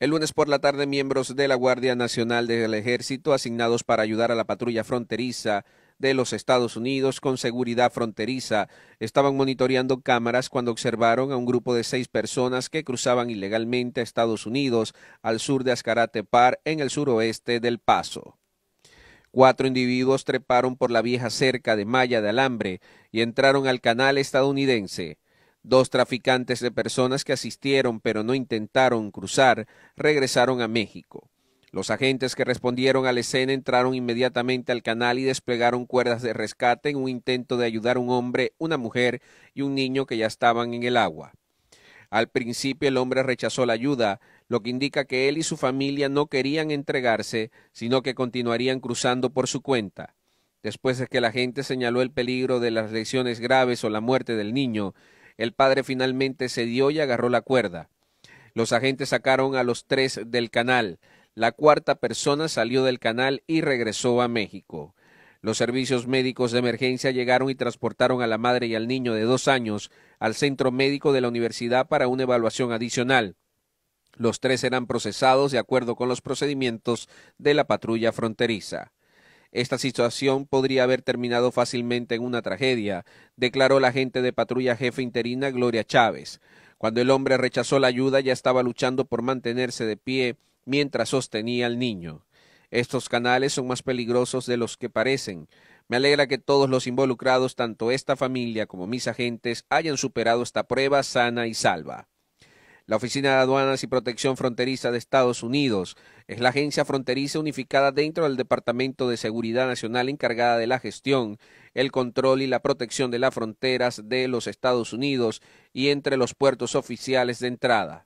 El lunes por la tarde, miembros de la Guardia Nacional del Ejército asignados para ayudar a la patrulla fronteriza de los Estados Unidos con seguridad fronteriza estaban monitoreando cámaras cuando observaron a un grupo de seis personas que cruzaban ilegalmente a Estados Unidos al sur de Azcarate Par, en el suroeste del Paso. Cuatro individuos treparon por la vieja cerca de malla de alambre y entraron al canal estadounidense. Dos traficantes de personas que asistieron pero no intentaron cruzar regresaron a México. Los agentes que respondieron a la escena entraron inmediatamente al canal y desplegaron cuerdas de rescate en un intento de ayudar a un hombre, una mujer y un niño que ya estaban en el agua. Al principio el hombre rechazó la ayuda, lo que indica que él y su familia no querían entregarse, sino que continuarían cruzando por su cuenta. Después de que la gente señaló el peligro de las lesiones graves o la muerte del niño, el padre finalmente cedió y agarró la cuerda. Los agentes sacaron a los tres del canal. La cuarta persona salió del canal y regresó a México. Los servicios médicos de emergencia llegaron y transportaron a la madre y al niño de dos años al centro médico de la universidad para una evaluación adicional. Los tres eran procesados de acuerdo con los procedimientos de la patrulla fronteriza. Esta situación podría haber terminado fácilmente en una tragedia, declaró la agente de patrulla jefe interina Gloria Chávez. Cuando el hombre rechazó la ayuda ya estaba luchando por mantenerse de pie mientras sostenía al niño. Estos canales son más peligrosos de los que parecen. Me alegra que todos los involucrados, tanto esta familia como mis agentes, hayan superado esta prueba sana y salva. La Oficina de Aduanas y Protección Fronteriza de Estados Unidos es la agencia fronteriza unificada dentro del Departamento de Seguridad Nacional encargada de la gestión, el control y la protección de las fronteras de los Estados Unidos y entre los puertos oficiales de entrada.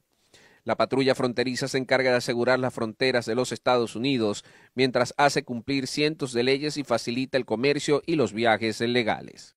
La patrulla fronteriza se encarga de asegurar las fronteras de los Estados Unidos mientras hace cumplir cientos de leyes y facilita el comercio y los viajes legales.